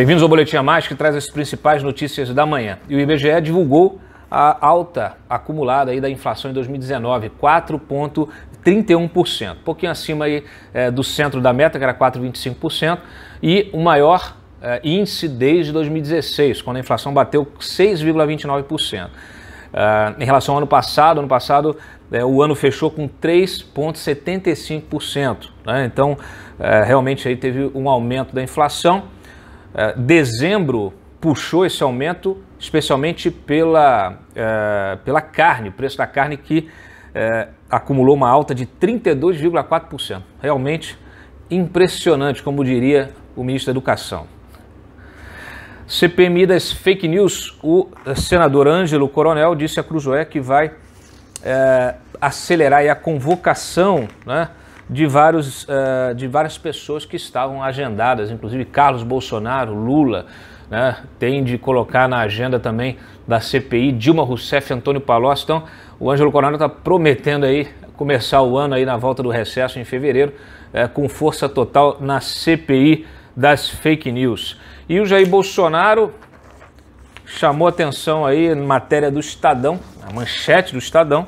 Bem-vindos ao Boletim a Mais, que traz as principais notícias da manhã. E o IBGE divulgou a alta acumulada aí da inflação em 2019, 4,31%, um pouquinho acima aí, é, do centro da meta, que era 4,25%, e o maior é, índice desde 2016, quando a inflação bateu 6,29%. Uh, eh, em relação ao ano passado, ano passado o ano fechou com 3,75%. Né? Então, realmente aí teve um aumento da inflação. É, dezembro puxou esse aumento, especialmente pela, é, pela carne, o preço da carne que é, acumulou uma alta de 32,4%. Realmente impressionante, como diria o ministro da Educação. CPMI das fake news, o senador Ângelo Coronel disse a Cruzoé que vai é, acelerar a convocação né, de, vários, uh, de várias pessoas que estavam agendadas, inclusive Carlos Bolsonaro, Lula, né, tem de colocar na agenda também da CPI, Dilma Rousseff, Antônio Palocci. Então, o Ângelo Coronado está prometendo aí começar o ano aí na volta do recesso em fevereiro é, com força total na CPI das fake news. E o Jair Bolsonaro chamou atenção aí em matéria do Estadão, a manchete do Estadão,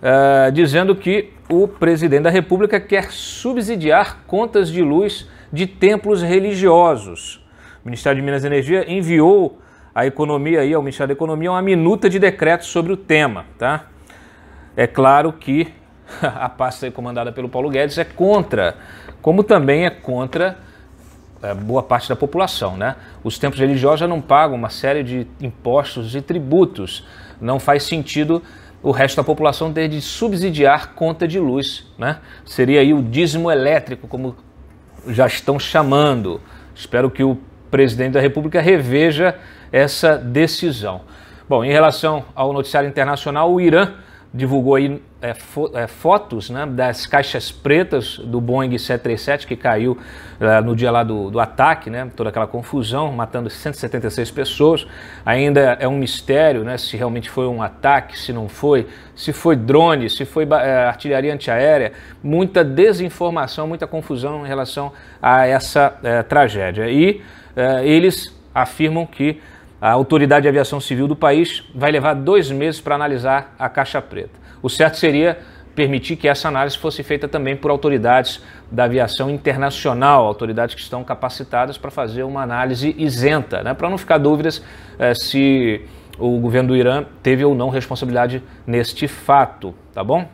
eh, dizendo que o presidente da República quer subsidiar contas de luz de templos religiosos. O Ministério de Minas e Energia enviou à economia aí, ao Ministério da Economia, uma minuta de decreto sobre o tema, tá? É claro que a pasta comandada pelo Paulo Guedes é contra, como também é contra é, boa parte da população, né? Os templos religiosos já não pagam uma série de impostos e tributos. Não faz sentido o resto da população ter de subsidiar conta de luz. Né? Seria aí o dízimo elétrico, como já estão chamando. Espero que o presidente da República reveja essa decisão. Bom, em relação ao noticiário internacional, o Irã divulgou aí é, fo é, fotos né, das caixas pretas do Boeing 737 que caiu é, no dia lá do, do ataque, né, toda aquela confusão, matando 176 pessoas. Ainda é um mistério né, se realmente foi um ataque, se não foi, se foi drone, se foi eh, artilharia antiaérea. Muita desinformação, muita confusão em relação a essa eh, tragédia. E eles afirmam que a Autoridade de Aviação Civil do país vai levar dois meses para analisar a caixa preta. O certo seria permitir que essa análise fosse feita também por autoridades da aviação internacional, autoridades que estão capacitadas para fazer uma análise isenta, né? para não ficar dúvidas é, se o governo do Irã teve ou não responsabilidade neste fato, tá bom?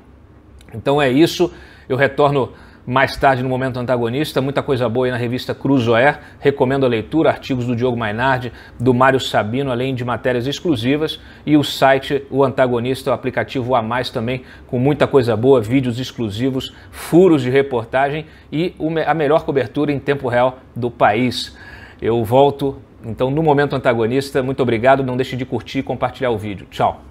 Então é isso, eu retorno mais tarde no Momento Antagonista. Muita coisa boa aí na revista Cruzoé. Recomendo a leitura, artigos do Diogo Mainardi, do Mário Sabino, além de matérias exclusivas. E o site O Antagonista, o aplicativo A Mais também, com muita coisa boa, vídeos exclusivos, furos de reportagem e a melhor cobertura em tempo real do país. Eu volto, então, no Momento Antagonista. Muito obrigado, não deixe de curtir e compartilhar o vídeo. Tchau!